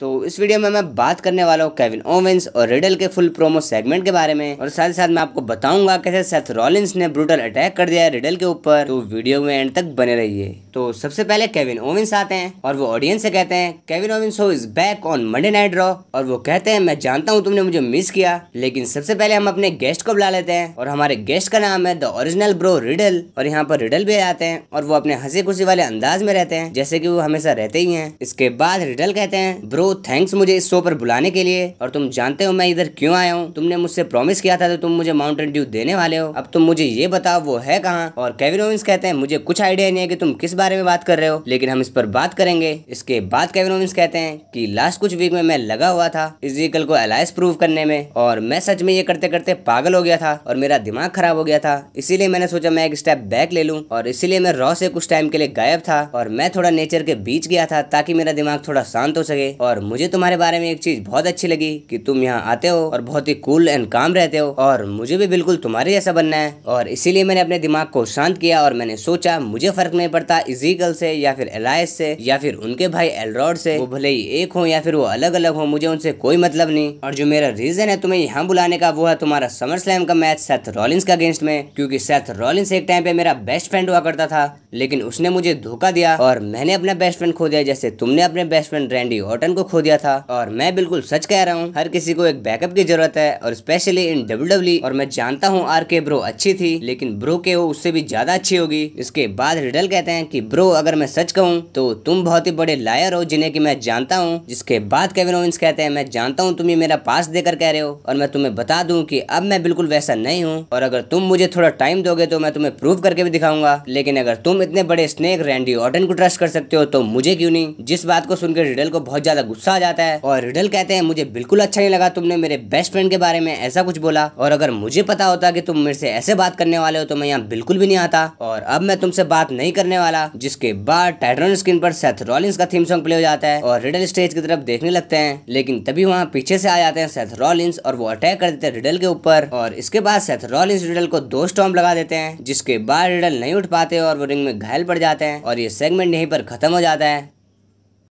तो इस वीडियो में मैं बात करने वाला हूँ केविन ओवेंस और रिडल के फुल प्रोमो सेगमेंट के बारे में और साथ ही साथ मैं आपको बताऊंगा कैसे सेथ रॉलिंस ने ब्रूटल अटैक कर दिया रिडल के ऊपर तो वीडियो में एंड तक बने रहिए तो सबसे पहले केविन ओवेंस आते हैं और वो ऑडियंस से कहते हैं Kevin Owens who is back on Monday night Raw और वो कहते हैं मैं जानता हूँ तुमने मुझे मिस किया लेकिन सबसे पहले हम अपने गेस्ट को बुला लेते हैं और हमारे गेस्ट का नाम है द ओरिजिनल ब्रो रिडल और यहाँ पर रिडल भी आते हैं और वो अपने हंसी खुशी वाले अंदाज में रहते हैं जैसे की वो हमेशा रहते ही है इसके बाद रिडल कहते हैं ब्रो थैंक्स मुझे इस शो पर बुलाने के लिए और तुम जानते हो मैं इधर क्यों आया हूँ तुमने मुझसे प्रॉमिस किया था तो तुम मुझे माउंटेन ड्यू देने वाले हो अब तुम मुझे ये बताओ वो है कहाँ और केविन ओविंस कहते हैं मुझे कुछ आइडिया नहीं है कि तुम किस बारे में बात कर रहे हो लेकिन हम इस पर बात करेंगे इसके बाद केविन ओविंस कहते हैं कि लास्ट कुछ वीक में मैं लगा हुआ था इस व्हीकल को अलायस प्रूव करने में और मैं सच में ये करते करते पागल हो गया था और मेरा दिमाग खराब हो गया था इसीलिए मैंने सोचा मैं एक स्टेप बैक ले लूँ और इसीलिए मैं रॉ से कुछ टाइम के लिए गायब था और मैं थोड़ा नेचर के बीच गया था ताकि मेरा दिमाग थोड़ा शांत हो सके और और मुझे तुम्हारे बारे में एक चीज बहुत अच्छी लगी कि तुम यहाँ आते हो और बहुत ही कूल एंड काम रहते हो और मुझे भी बिल्कुल तुम्हारे जैसा बनना है और इसीलिए मैंने अपने दिमाग को शांत किया और मैंने सोचा मुझे फर्क नहीं पड़ता इजीगल से या फिर एलायस से या फिर उनके भाई एलरॉड से वो भले ही एक हो या फिर वो अलग अलग हो मुझे उनसे कोई मतलब नहीं और जो मेरा रीजन है तुम्हें यहाँ बुलाने का वो है तुम्हारा समर स्लैम का मैच सेथ रॉलिंस का अगेंस्ट में क्यूँकी सेथ रॉलिंस एक टाइम पे मेरा बेस्ट फ्रेंड हुआ करता था लेकिन उसने मुझे धोखा दिया और मैंने अपना बेस्ट फ्रेंड खो दिया जैसे तुमने अपने बेस्ट फ्रेंड रैंडी ऑटन को खो दिया था और मैं बिल्कुल सच कह रहा हूँ हर किसी को एक बैकअप की जरूरत है और स्पेशली इन डब्ल्यू और मैं जानता हूँ आर के ब्रो अच्छी थी लेकिन ब्रो के वो उससे भी ज्यादा अच्छी होगी इसके बाद रिडल कहते हैं की ब्रो अगर मैं सच कहूँ तो तुम बहुत ही बड़े लायर हो जिन्हें की मैं जानता हूँ जिसके बाद केविन ओविंस कहते हैं मैं जानता हूँ तुम ये मेरा पास देकर कह रहे हो और मैं तुम्हें बता दूँ की अब मैं बिल्कुल वैसा नहीं हूँ और अगर तुम मुझे थोड़ा टाइम दोगे तो मैं तुम्हें प्रूव करके भी दिखाऊंगा लेकिन अगर तुम इतने बड़े स्नेक रैंडी ऑर्डन को ट्रस्ट कर सकते हो तो मुझे क्यों नहीं जिस बात को सुनकर रिडल को बहुत ज्यादा गुस्सा आ जाता है और रिडल कहते हैं मुझे बिल्कुल अच्छा नहीं लगा तुमने मेरे बेस्ट फ्रेंड के बारे में ऐसा कुछ बोला और अगर मुझे पता होता कि तुम मेरे से ऐसे बात करने वाले हो तो मैं यहाँ बिल्कुल भी नहीं आता और अब मैं तुमसे बात नहीं करने वाला जिसके बाद टाइड्रॉन स्क्रीन पर सेथ रॉलिंस का थीम सॉन्ग प्ले हो जाता है और रिडल स्टेज की तरफ देखने लगते हैं लेकिन तभी वहाँ पीछे से आ जाते हैं सेथ रॉलिंस और वो अटैक कर देते हैं रिडल के ऊपर और इसके बाद सेथ रॉलिंस रिडल को दो स्टॉम्प लगा देते हैं जिसके बाद रिडल नहीं उठ पाते और वो रिंग में घायल पड़ जाते हैं और ये सेगमेंट यहीं पर खत्म हो जाता है